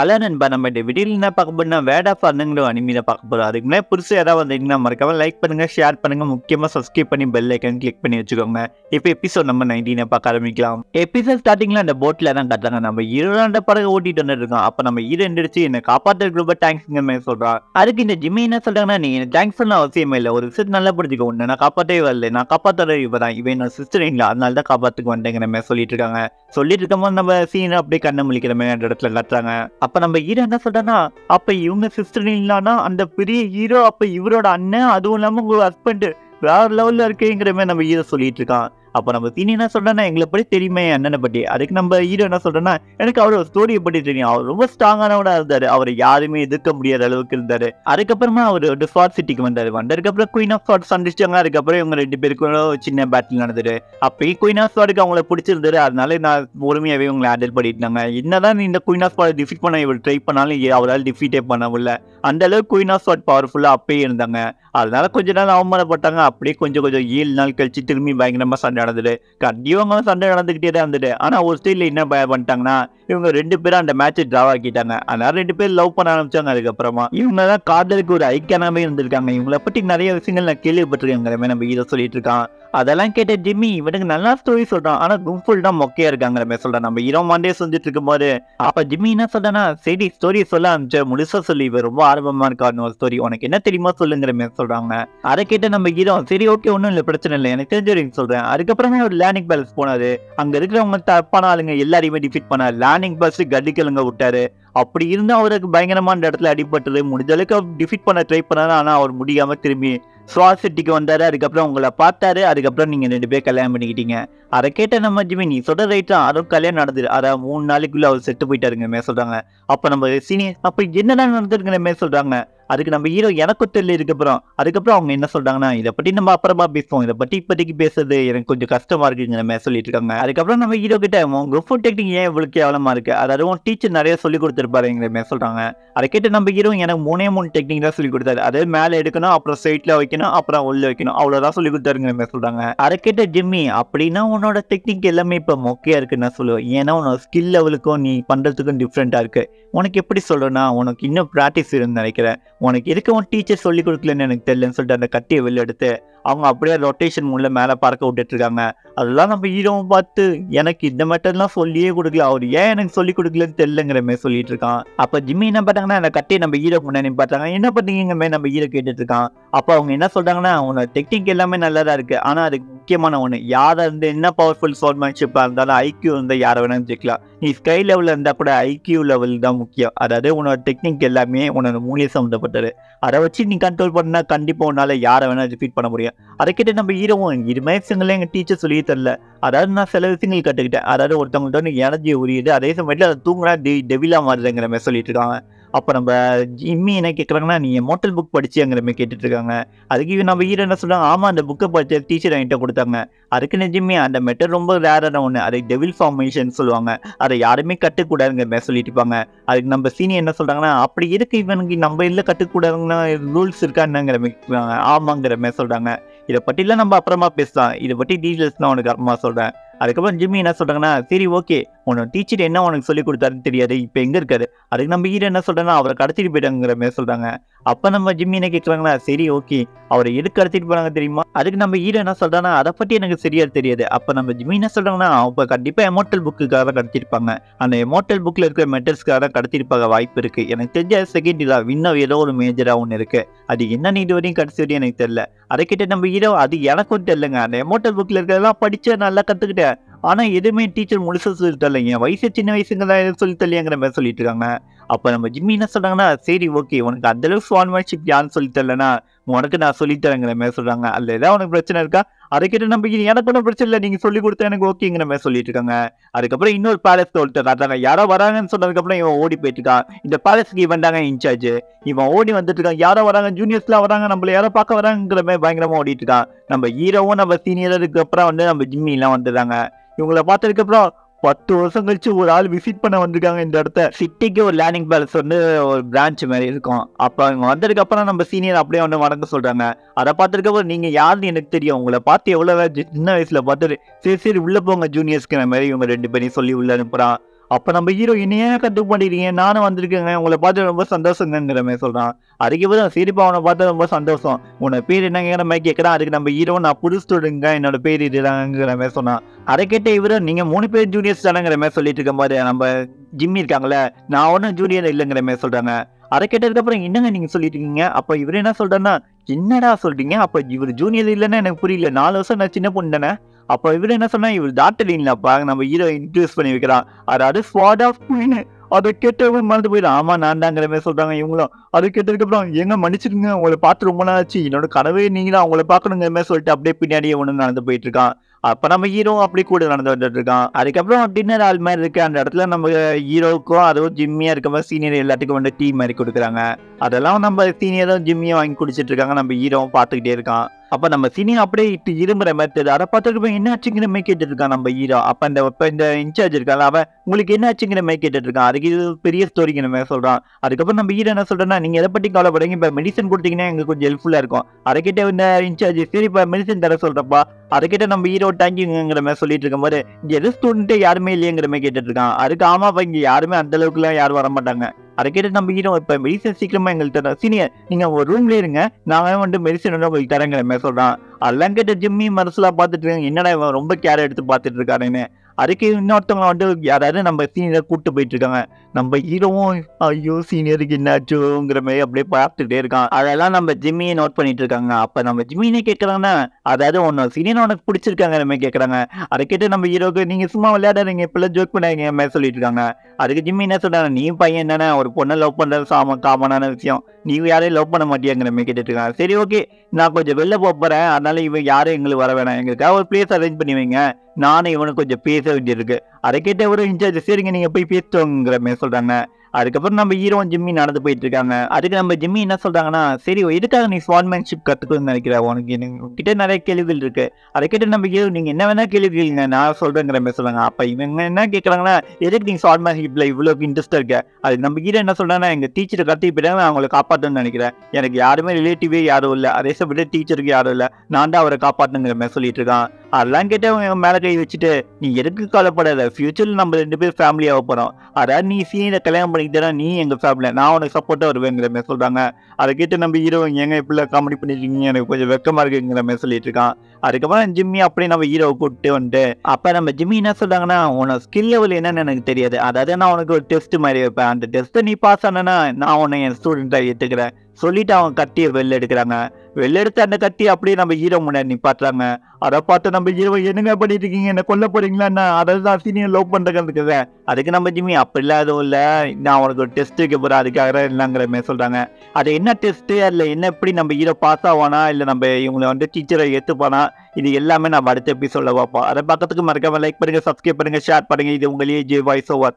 அல்ல நண்பா நம்ம இந்த வீடியோவில் என்ன பார்க்க போனால் வேட் ஆஃப் அர்னுங்கிற அனிமையில பார்க்க போறோம் அதுக்கு மேலே புதுசு யாராவது வந்தீங்கன்னா மறக்காம லைக் பண்ணுங்க ஷேர் பண்ணுங்க முக்கியமா சப்ஸ்கிரைப் பண்ணி பெல் ஐக்கன் கிளிக் பண்ணி வச்சுக்கோங்க இப்போ எபிசோட் நம்ம நைன்டீனை பார்க்க ஆரம்பிக்கலாம் எபிசோட் ஸ்டார்டிங்ல அந்த போட்ல தான் கட்டாங்க நம்ம இருபதாண்ட படகு ஓட்டிட்டு வந்துருக்கோம் அப்ப நம்ம ஈரோ எந்திரிச்சு என்ன காப்பாத்துறதுக்கு ரொம்ப தேங்க்ஸ்ங்க மாதிரி அதுக்கு இந்த ஜிம்மி என்ன சொல்றாங்கன்னா நீ தேங்க்ஸ் பண்ண அவசியமே இல்லை ஒரு விஷயத்தை நல்லா புரிஞ்சுக்கோ உன்னை நான் காப்பாற்றவே வரல நான் காப்பாற்ற இவ தான் இவன் நான் சிஸ்டர் இல்லை அதனால தான் காப்பாத்துக்கு வந்தேங்கிற மாதிரி சொல்லிட்டு இருக்காங்க சொல்லிட்டு இருக்கும் போது நம்ம சீனை அப்படியே கண்ணை முழிக்கிறமே அந்த இடத்துல நடத்துறாங்க அப்ப நம்ம ஹீரோ என்ன சொல்றேன்னா அப்ப இவங்க சிஸ்டர் இல்லைன்னா அந்த பெரிய ஹீரோ அப்ப இவரோட அண்ணன் அதுவும் இல்லாம உங்க ஹஸ்பண்ட் வேற லெவல்ல இருக்கேங்கிற நம்ம ஹீரோ சொல்லிட்டு இருக்கான் அப்போ நம்ம சீனி என்ன சொல்கிறேன்னா எங்களை பற்றி தெரியுமே அண்ணனை பற்றி அதுக்கு நம்ம ஹீரோ என்ன சொல்கிறேன்னா எனக்கு அவரோட ஸ்டோரியை பற்றி தெரியும் அவர் ரொம்ப ஸ்ட்ராங்கானவனாக இருந்தார் அவர் யாருமே எதிர்க்க முடியாத அளவுக்கு இருந்தார் அதுக்கப்புறமா அவர் ஒரு டிஃபார்ட் சிட்டிக்கு வந்தார் அப்புறம் குயின் ஆஃப் ஸ்வாட் சந்திச்சாங்க அதுக்கப்புறம் இவங்க ரெண்டு பேருக்கும் சின்ன பேட்டில் நடந்தது அப்பயும் குயின் ஆஃப் ஸ்வாடுக்கு அவங்கள பிடிச்சிருந்தாரு அதனால நான் பொறுமையாகவே இவங்களை ஹேண்டில் பண்ணிட்டாங்க என்னதான் இந்த குயின் ஆஃப் ஸ்வாட் டிஃபீட் பண்ண இவர் ட்ரை பண்ணாலும் அவரால் டிஃபீட்டே பண்ண முடியல அந்த அளவுக்கு குயின் ஆஃப் ஸ்வாட் பவர்ஃபுல்லாக அப்பயே இருந்தாங்க அதனால கொஞ்ச நாள் அவமானப்பட்டாங்க அப்படியே கொஞ்சம் கொஞ்சம் ஏழு நாள் கழிச்சு திரும்பி பயங்கரமாக சண்டை நடந்துட்டு கண்டிப்பாக சண்டை நடந்துக்கிட்டே தான் இருந்துட்டு ஆனால் ஒரு ஸ்டீலில் என்ன பய பண்ணிட்டாங்கன்னா இவங்க ரெண்டு பேரும் அந்த மேட்ச்சை ட்ரா ஆக்கிட்டாங்க அதனால ரெண்டு பேரும் லவ் பண்ண ஆரம்பிச்சாங்க அதுக்கப்புறமா இவங்க தான் காதலுக்கு ஒரு ஐக்கியனாகவே இருந்திருக்காங்க இவங்களை பற்றி நிறைய விஷயங்கள் நான் கேள்விப்பட்டிருக்கேன் நம்ம இதை சொல்லிட்டு இருக்கான் அதெல்லாம் கேட்ட ஜிம்மி இவனுக்கு நல்லா ஸ்டோரி சொல்றான் ஆனா கும்பல் தான் மொக்கையா இருக்காங்க சொல்றான் நம்ம இரவு மாண்டே செஞ்சுட்டு இருக்கும் போது அப்ப ஜிம்மி என்ன சொல்றனா சரி ஸ்டோரி சொல்ல ஆரம்பிச்ச முழுசா சொல்லி இவ ரொம்ப ஆர்வமா இருக்காருன்னு ஒரு ஸ்டோரி உனக்கு என்ன தெரியுமா சொல்லுங்கிற மாதிரி சொல்றாங்க அதை கேட்ட நம்ம ஹீரோ சரி ஓகே ஒன்றும் இல்லை பிரச்சனை இல்லை எனக்கு தெரிஞ்சவரைக்கும் சொல்றேன் அதுக்கப்புறமே ஒரு லேண்டிங் பேலஸ் போனாரு அங்க இருக்கிறவங்க தப்பான ஆளுங்க எல்லாரையுமே டிஃபிட் பண்ணாரு லேண்டிங் பேலஸ் கடிக்கலுங்க விட்டாரு அப்படி இருந்தால் அவருக்கு பயங்கரமான இடத்துல அடிபட்டது முடிஞ்ச அளவுக்கு டிஃபிட் பண்ண ட்ரை பண்ணாரு ஆனால் அவர் முடியாமல் திரும்பி சுவாசிட்டிக்கு வந்தார் அதுக்கப்புறம் உங்களை பார்த்தாரு அதுக்கப்புறம் நீங்கள் ரெண்டு பேர் கல்யாணம் பண்ணிக்கிட்டீங்க அதை கேட்ட நம்ம ஜிமி நீ சொல்கிற ரைட் தான் அதுவும் கல்யாணம் நடந்துது அதை மூணு நாளைக்குள்ளே அவர் செட்டு போயிட்டாருங்க மாரி சொல்கிறாங்க அப்போ நம்ம சீனியர் அப்போ என்னடா நடந்திருக்குற மாரி சொல்கிறாங்க அதுக்கு நம்ம ஹீரோ எனக்கும் தெரிஞ்சதுக்கப்புறம் அதுக்கப்புறம் அவங்க என்ன சொல்றாங்கன்னா இதை பற்றி நம்ம அப்புறமா பேசுவோம் இதை பற்றி இப்போதைக்கு பேசுறது எனக்கு கொஞ்சம் கஷ்டமா இருக்குங்கிற மாதிரி சொல்லிட்டு இருக்காங்க அதுக்கப்புறம் நம்ம ஹீரோ கிட்ட உங்க குரூப் டெக்னிக் ஏன் இவ்வளோ கேவலமா இருக்கு அதாவது உன் டீச்சர் நிறைய சொல்லி கொடுத்துருப்பாருங்கிற மாதிரி சொல்றாங்க அதை கேட்டு நம்ம ஹீரோ எனக்கு மூணே மூணு டெக்னிக் தான் சொல்லி கொடுத்தாரு அதாவது மேலே எடுக்கணும் அப்புறம் சைட்ல வைக்கணும் அப்புறம் உள்ள வைக்கணும் அவ்வளோதான் சொல்லி கொடுத்தாருங்கிற மாதிரி சொல்றாங்க அதை கேட்ட ஜிம்மி அப்படின்னா உன்னோட டெக்னிக் எல்லாமே இப்போ மொக்கையா இருக்குன்னு நான் சொல்லுவேன் ஏன்னா உன்னோட ஸ்கில் லெவலுக்கும் நீ பண்றதுக்கும் டிஃப்ரெண்டா இருக்கு உனக்கு எப்படி சொல்றேன்னா உனக்கு இன்னும் ப்ராக்டிஸ் இருந்து நினைக்கிறேன் உனக்கு உன் டீச்சர் சொல்லி கொடுக்கலன்னு எனக்கு தெரியலன்னு சொல்லிட்டு அந்த கட்டியை வெளில எடுத்து அவங்க அப்படியே ரொட்டேஷன் மூலம் மேலே பறக்க விட்டுட்டு இருக்காங்க அதெல்லாம் நம்ம ஹீரோவும் பார்த்து எனக்கு இந்த மெட்டர்லாம் சொல்லியே கொடுக்கல அவர் ஏன் எனக்கு சொல்லி கொடுக்கலன்னு தெரியலங்கிற மாதிரி சொல்லிட்டு இருக்கான் அப்போ ஜிம்மி என்ன பார்த்தாங்கன்னா அந்த கட்டியை நம்ம ஹீரோ முன்னாடி பார்த்தாங்க என்ன பண்ணுறீங்க மாதிரி நம்ம ஹீரோ கேட்டுட்டு இருக்கான் அப்போ அவங்க என்ன சொல்கிறாங்கன்னா உன்னோட டெக்னிக் எல்லாமே நல்லா தான் இருக்குது ஆனால் அதுக்கு முக்கியமான ஒன்று யாரை இருந்து என்ன பவர்ஃபுல் சோல்மேன்ஷிப்பாக இருந்தாலும் ஐக்கியூ இருந்தால் யாரை வேணாலும் ஜெயிக்கலாம் நீ ஸ்கை லெவலில் இருந்தால் கூட ஐக்கியூ லெவல் தான் முக்கியம் அதாவது உனோட டெக்னிக் எல்லாமே உன்னோட மூலியம் சம்மந்தப்பட்டது அதை வச்சு நீ கண்ட்ரோல் பண்ணால் கண்டிப்பாக உன்னால் யாரை வேணால் ரிஃபீட் பண்ண முடியும் அதை கிட்ட நம்ம ஈரவும் இருமே விஷயங்கள்லாம் எங்கள் டீச்சர் சொல்லி தரல அதாவது நான் சில விஷயங்கள் கற்றுக்கிட்டேன் அதாவது ஒருத்தவங்கள்ட்ட எனர்ஜி உரியுது அதே சமயத்தில் அதை தூங்கினா டெ டெவிலாக மாறுதுங்கிற மாதிரி சொல்லிட்டு இருக்காங்க அப்போ நம்ம ஜிம்மி என்ன கேட்குறாங்கன்னா நீங்கள் மோட்டல் புக் படிச்சியாங்கிற அங்கே நம்ம இருக்காங்க அதுக்கு இவன் நம்ம ஹீரோ என்ன சொல்கிறாங்க ஆமாம் அந்த புக்கை படித்த டீச்சர் என்கிட்ட கொடுத்தாங்க அதுக்கு நிஜமே அந்த மெட்டர் ரொம்ப ரேரான ஒன்று அதை டெவில் ஃபார்மேஷன் சொல்லுவாங்க அதை யாருமே கற்றுக்கூடாதுங்கிற மாதிரி சொல்லிட்டு இருப்பாங்க அதுக்கு நம்ம சீனியர் என்ன சொல்கிறாங்கன்னா அப்படி இருக்கு இவனுக்கு நம்ம இல்லை கற்றுக்கூடாதுன்னா ரூல்ஸ் இருக்கா மாதிரி ஆமாங்கிற மாதிரி சொல்கிறாங்க இதை பற்றிலாம் நம்ம அப்புறமா பேசலாம் இதை பற்றி டீட்டெயில்ஸ் நான் உனக்கு அப்புறமா சொல்கிறேன் அதுக்கப்புறம் ஜிம்மி என்ன சொல்கிறாங்கன்னா சரி ஓகே உனக்கு டீச்சர் என்ன உனக்கு சொல்லிக் கொடுத்தாருன்னு தெரியாது இப்போ எங்கே இருக்காரு அதுக்கு நம்ம ஈரோ என்ன சொல்கிறேன்னா அவரை கடத்திட்டு போயிட்டாங்கிற மாதிரி சொல்கிறாங்க அப்போ நம்ம ஜிம்மினை கேட்கலாங்களா சரி ஓகே அவரை எதுக்கு அழைச்சிட்டு போகிறாங்க தெரியுமா அதுக்கு நம்ம ஹீரோ என்ன சொல்றானா அதை பற்றி எனக்கு சரியாக தெரியாது அப்போ நம்ம ஜிம்மி என்ன சொல்கிறாங்கன்னா அப்போ கண்டிப்பாக எமோட்டல் புக்குக்காக தான் கடத்திருப்பாங்க அந்த எமோட்டல் புக்கில் இருக்கிற மெட்டல்ஸ்க்காக தான் கடத்திருப்பாங்க வாய்ப்பு இருக்குது எனக்கு தெரிஞ்ச செகண்ட் இதா இன்னும் ஏதோ ஒரு மேஜராக ஒன்று இருக்குது அது என்ன நீதி வரையும் கடைசி வரையும் எனக்கு தெரியல அதை கிட்ட நம்ம ஹீரோ அது எனக்கும் தெரிலங்க அந்த எமோட்டல் புக்கில் இருக்கிறதெல்லாம் படித்து நல்லா கற்றுக்கிட்டேன் ஆனால் எதுவுமே டீச்சர் முழுசாக சொல்லி தரலைங்க வயசு சின்ன வயசுங்க தான் எதுவும் சொல்லி தரலையாங்கிற மாதிரி சொல்லிட்டு இருக்காங்க அப்போ நம்ம ஜிம்மி என்ன சொல்கிறாங்கன்னா சரி ஓகே உனக்கு அந்தளவுக்கு ஃபார்மர்ஷிப் யாரும் சொல்லி தரலன்னா உனக்கு நான் சொல்லித்தரேங்கிற மாதிரி சொல்கிறாங்க அல்ல ஏதாவது உனக்கு பிரச்சனை இருக்கா அதை கிட்ட நம்பிக்கை எனக்கு ஒன்றும் பிரச்சனை இல்லை நீங்கள் சொல்லி கொடுத்தா எனக்கு ஓகேங்கிற மாதிரி சொல்லிட்டு இருக்காங்க அதுக்கப்புறம் இன்னொரு பேலஸ் தோல்த்தர் அதாங்க யாரோ வராங்கன்னு சொன்னதுக்கப்புறம் இவன் ஓடி போயிட்டு இந்த பேலஸ்க்கு இவன் தாங்க இன்சார்ஜ் இவன் ஓடி வந்துட்டு இருக்கான் யாரோ வராங்க ஜூனியர்ஸ்லாம் வராங்க நம்மள யாரோ பார்க்க வராங்கிற மாதிரி பயங்கரமாக ஓடிட்டு இருக்கான் நம்ம ஹீரோவும் நம்ம சீனியர் அப்புறம் வந்து நம்ம ஜிம்மிலாம் வந்துடுறாங்க இவங்கள பார்த்ததுக்கப்புறம் பத்து வருஷம் கழிச்சு ஒரு ஆள் விசிட் பண்ண வந்திருக்காங்க இந்த இடத்த சிட்டிக்கு ஒரு லேர்னிங் பேலஸ் வந்து ஒரு பிரான்ச் மாதிரி இருக்கும் அப்போ அவங்க வந்ததுக்கு அப்புறம் நம்ம சீனியர் அப்படியே வந்து வணக்கம் சொல்றாங்க அதை பார்த்துருக்கப்போ நீங்க யாருன்னு எனக்கு தெரியும் உங்களை பார்த்து எவ்வளோ சின்ன வயசுல பார்த்துட்டு சரி சரி உள்ள போங்க ஜூனியர்ஸ்க்கு மாதிரி இவங்க ரெண்டு பேரையும் சொல்லி உள்ள அனுப்புறான் அப்போ நம்ம ஹீரோ என்னையே கட்டு பண்ணிட்டீங்க நானும் வந்திருக்கேங்க உங்களை பார்த்து ரொம்ப சந்தோஷங்கிற மாதிரி சொல்கிறான் அதுக்கு தான் சிரிப்பா அவனை பார்த்து ரொம்ப சந்தோஷம் உன்னோட பேர் என்னங்கிற மாதிரி கேட்குறான் அதுக்கு நம்ம ஹீரோ நான் புது ஸ்டூடெண்ட்ங்க என்னோட பேர் இதுதாங்கிற மாதிரி சொன்னான் அதை கேட்ட இவர் நீங்கள் மூணு பேர் ஜூனியர்ஸ் தானேங்கிற மாதிரி சொல்லிட்டு இருக்க மாதிரி நம்ம ஜிம்மி இருக்காங்களே நான் ஒன்றும் ஜூனியர் இல்லைங்கிற மாதிரி சொல்கிறாங்க அதை கேட்டதுக்கப்புறம் என்னங்க நீங்கள் சொல்லிட்டு இருக்கீங்க அப்போ இவர் என்ன சொல்கிறேன்னா என்னடா சொல்றீங்க அப்ப இவர் ஜூனியர் இல்லைன்னா எனக்கு புரியல நாலு வருஷம் நான் சின்ன பொண்ணு தானே அப்ப இவர் என்ன சொன்னா இவர் டாக்டர் இல்லைனாப்பா நம்ம ஹீரோ இன்ட்ரடியூஸ் பண்ணி வைக்கிறான் அதாவது ஸ்வாட் ஆஃப் குயின் அதை கேட்டவங்க மறந்து போயிடும் ஆமா நான் தாங்கிற மாதிரி சொல்றாங்க இவங்களும் அது கேட்டதுக்கு அப்புறம் எங்க மன்னிச்சிருங்க உங்களை பார்த்து ரொம்ப நாள் ஆச்சு என்னோட கனவே நீங்களா அவங்கள பாக்கணுங்கிற மாதிரி சொல்லிட்டு அப்படியே பின்னாடியே ஒன்று நடந்து போயிட்டு இருக்கான் அப்போ நம்ம ஹீரோவும் அப்படி கூட நடந்து வந்துட்டு இருக்கான் அதுக்கப்புறம் டின்னர் ஆள் மாதிரி இருக்கு அந்த இடத்துல நம்ம ஹீரோவுக்கும் அதுவும் ஜிம்மியாக இருக்க மாதிரி சீனியர் எல்லாத்துக்கும் வந்து டீ மாதிரி கொடுக்குறாங்க அதெல்லாம் நம்ம சீனியரும் ஜிம்மியும் வாங்கி குடிச்சிட்டு இருக்காங்க நம்ம ஹீரோவும் பார்த்துக்கிட்டே இருக்கான் அப்போ நம்ம சினி அப்படியே இட்டு இரும்புற மாதிரி தெரியுது அதை பார்த்துட்டு என்ன ஆச்சுங்கிற மாதிரி இருக்கான் நம்ம ஹீரோ அப்போ இந்த இப்போ இந்த இன்சார்ஜ் இருக்கான் அவன் உங்களுக்கு என்ன ஆச்சுங்கிற மாதிரி இருக்கான் அதுக்கு இது பெரிய ஸ்டோரிக்கு நம்ம சொல்கிறான் அதுக்கப்புறம் நம்ம ஹீரோ என்ன சொல்கிறேன்னா நீங்கள் எதை பற்றி கவலைப்படுறீங்க இப்போ மெடிசன் கொடுத்தீங்கன்னா எங்களுக்கு கொஞ்சம் ஹெல்ப்ஃபுல்லாக இருக்கும் அதை இந்த இன்சார்ஜ் சரி இப்போ மெடிசன் தர சொல்கிறப்பா அதுக்கிட்ட நம்ம ஹீரோ டேங்கிங்கிற மாதிரி சொல்லிட்டு இருக்கும்போது இங்க எது ஸ்டூடெண்ட்டே யாருமே இல்லையங்கிற மாதிரி கேட்டுட்டு இருக்கான் அதுக்கு ஆமாப்பா இங்கே யாருமே அந்த அளவுக்குலாம் யாரும் வர மாட்டாங்க அதை கேட்டு நம்ம ஹீரோ இப்போ மெடிசன் சீக்கிரமா எங்களுக்கு தரோம் சீனியர் நீங்கள் ஒரு ரூம்ல இருங்க நாங்கள் வந்து மெடிசன் வந்து உங்களுக்கு தரங்கிற மாதிரி சொல்கிறான் அதெல்லாம் கேட்டு ஜிம்மி மனசுலாம் பார்த்துட்டு என்னடா இவன் ரொம்ப கேர் எடுத்து பார்த்துட்டு இருக்காருன்னு அதுக்கு இன்னொருத்தவங்க வந்து யாராவது நம்ம சீனியரை கூப்பிட்டு போயிட்டு இருக்காங்க நம்ம ஹீரோவும் ஐயோ சீனியருக்கு என்னாச்சுங்கிற மாதிரி அப்படியே பார்த்துட்டே இருக்கான் அதெல்லாம் நம்ம ஜிம்மியை நோட் பண்ணிட்டு இருக்காங்க அப்போ நம்ம ஜிம்மினே கேட்கறாங்கன்னா அதாவது ஒன்று சீனியர் உனக்கு பிடிச்சிருக்காங்க நம்ம கேட்குறாங்க அதை கேட்டு நம்ம ஹீரோக்கு நீங்கள் சும்மா விளையாடாதீங்க இப்பெல்லாம் ஜோக் பண்ணாங்க மாதிரி சொல்லிட்டு இருக்காங்க அதுக்கு ஜிம்மி என்ன சொல்கிறாங்க நீ பையன் என்னென்ன ஒரு பொண்ணை லவ் பண்ணுறது சாம காமனான விஷயம் நீ யாரையும் லவ் பண்ண மாட்டியாங்கிற மாதிரி கேட்டுட்டு இருக்காங்க சரி ஓகே நான் கொஞ்சம் வெளில போகிறேன் அதனால இவன் யாரும் எங்களுக்கு வர வேணாம் எங்களுக்காக ஒரு பிளேஸ் அரேஞ்ச் பண்ணி வைங்க நானும் இவனுக்கு கொஞ்சம் பேச பேச வேண்டியிருக்கு அதை கேட்ட ஒரு இன்சார்ஜ் சரிங்க நீங்கள் போய் பேசுவோங்கிற மாதிரி சொல்கிறாங்க அதுக்கப்புறம் நம்ம ஹீரோவும் ஜிம்மி நடந்து போயிட்டு இருக்காங்க அதுக்கு நம்ம ஜிம்மி என்ன சொல்றாங்கன்னா சரி எதுக்காக நீ ஸ்வான்மேன்ஷிப் கத்துக்கணும்னு நினைக்கிற உனக்கு கிட்ட நிறைய கேள்விகள் இருக்கு அதை கேட்டு நம்ம ஹீரோ நீங்க என்ன வேணா கேள்வி கேளுங்க நான் சொல்றேங்கிற மாதிரி சொல்றாங்க அப்ப இவங்க என்ன கேட்கறாங்கன்னா எதுக்கு நீங்க ஸ்வான்மேன்ஷிப்ல இவ்வளவு இன்ட்ரெஸ்ட் இருக்க அது நம்ம ஹீரோ என்ன சொல்றாங்கன்னா எங்க டீச்சர் கத்தி போயிட்டாங்க அவங்களை காப்பாற்றணும்னு நினைக்கிறேன் எனக்கு யாருமே ரிலேட்டிவே யாரும் இல்லை அதே சமயத்தில் டீச்சருக்கு யாரும் இல்லை நான் தான் அவரை காப்பாற்றணுங்கிற மாதிரி சொல்லிட்டு இருக்கான் அதெல்லாம் கேட்டு அவங்க மேலே கை வச்சுட்டு நீ எதுக்கு கவலைப்படாத ஃபியூச்சர்ல நம்ம ரெண்டு பேரும் ஃபேமிலியாக போகிறோம் அதாவது நீ சீனியில் கல்யாணம் பண்ணி கனெக்டடாக நீ எங்கள் ஃபேமிலியில் நான் உனக்கு சப்போர்ட்டாக வருவேங்கிற மாதிரி சொல்கிறாங்க அதை கேட்டு நம்ம ஹீரோ எங்க இப்படிலாம் காமெடி பண்ணிருக்கீங்க எனக்கு கொஞ்சம் வெக்கமாக இருக்குங்கிற மாதிரி சொல்லிட்டு இருக்கான் அதுக்கப்புறம் ஜிம்மி அப்படியே நம்ம ஹீரோவை கூப்பிட்டு வந்துட்டு அப்போ நம்ம ஜிம்மி என்ன சொல்கிறாங்கன்னா உனக்கு ஸ்கில் லெவல் என்னன்னு எனக்கு தெரியாது அதாவது நான் உனக்கு ஒரு டெஸ்ட் மாதிரி வைப்பேன் அந்த டெஸ்ட்டை நீ பாஸ் ஆனா நான் உன்னை என் ஸ்டூடெண்ட்டாக ஏற்றுக்கிறேன் சொல்லிட்டு அவன் கத்தியை வெளில எடுக்கிறாங்க வெளில எடுத்து அந்த கத்தி அப்படியே நம்ம ஹீரோ முன்னாடி நிப்பாட்டுறாங்க அதை பார்த்து நம்ம ஹீரோ என்னங்க பண்ணிட்டு இருக்கீங்க என்ன கொல்ல போறீங்களா என்ன அதை தான் சீனியர் லவ் பண்றதுக்கு அதுக்கு நம்ம ஜிம்மி அப்படி எதுவும் இல்லை நான் அவனுக்கு ஒரு டெஸ்ட் வைக்க போறேன் அதுக்காக இல்லைங்கிற மாதிரி சொல்கிறாங்க அது என்ன டெஸ்ட்டு அதில் என்ன எப்படி நம்ம ஹீரோ பாஸ் ஆவானா இல்லை நம்ம இவங்களை வந்து டீச்சரை ஏற்றுப்பானா இது எல்லாமே நம்ம அடுத்த எபிசோட பார்ப்போம் அதை பக்கத்துக்கு மறக்காம லைக் பண்ணுங்க சப்ஸ்கிரைப் பண்ணுங்க ஷேர் பண்ணுங்க இது உங்களே ஜே வாய்ஸ் ஓவர்